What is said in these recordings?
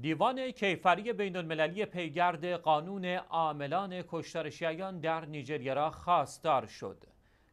دیوان کیفری بین المللی پیگرد قانون عاملان کشتار شیعیان در نیجریه را خواستار شد.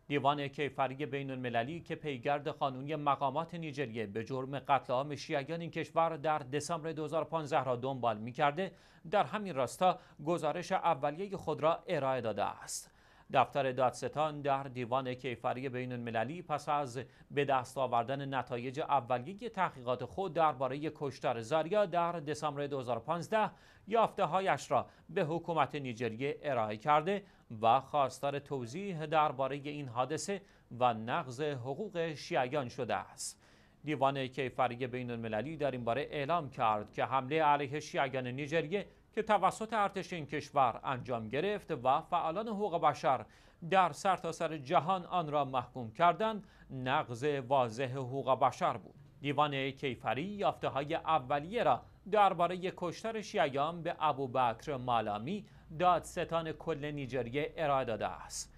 دیوان کیفری بین المللی که پیگرد قانونی مقامات نیجریه به جرم قتل عام شیعیان این کشور در دسامبر 2015 را دنبال می کرده در همین راستا گزارش اولیه خود را ارائه داده است. دفتر دادستان در دیوان کیفری بین المللی پس از به دست آوردن نتایج اولیه تحقیقات خود درباره کشتار زاریا در دسامبر 2015 یافته هایش را به حکومت نیجریه ارائه کرده و خواستار توضیح درباره این حادثه و نقض حقوق شیعیان شده است. دیوان کیفری بین المللی در این باره اعلام کرد که حمله علیه شیعیان نیجریه که توسط ارتش این کشور انجام گرفت و فعالان حقوق بشر در سرتاسر سر جهان آن را محکوم کردند نقض واضح حقوق بشر بود دیوان کیفری یافته های اولیه را درباره کشتر شیعیان به ابوبکر مالامی دادستان کل نیجریه ارائه داده است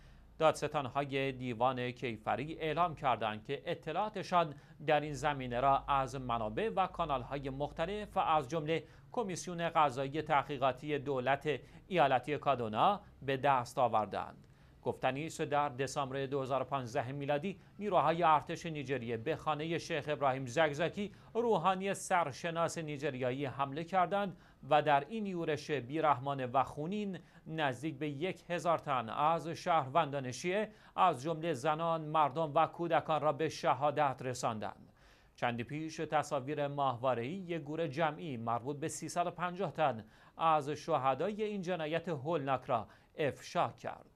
های دیوان کیفری اعلام کردند که اطلاعاتشان در این زمینه را از منابع و کانالهای مختلف و از جمله کمیسیون غذایی تحقیقاتی دولت ایالتی کادونا به دست آوردند. گفتنی است در دسامبر 2015 میلادی نیروهای ارتش نیجریه به خانه شیخ ابراهیم زگزکی روحانی سرشناس نیجریایی حمله کردند و در این یورش بیرحمانه و خونین نزدیک به یک هزار تن از شهروندان شیعه از جمله زنان، مردم و کودکان را به شهادت رساندند. چندی پیش تصاویر ماهواره‌ای یک گروه جمعی مربوط به 350 تن از شهدای این جنایت هولناک را افشا کرد.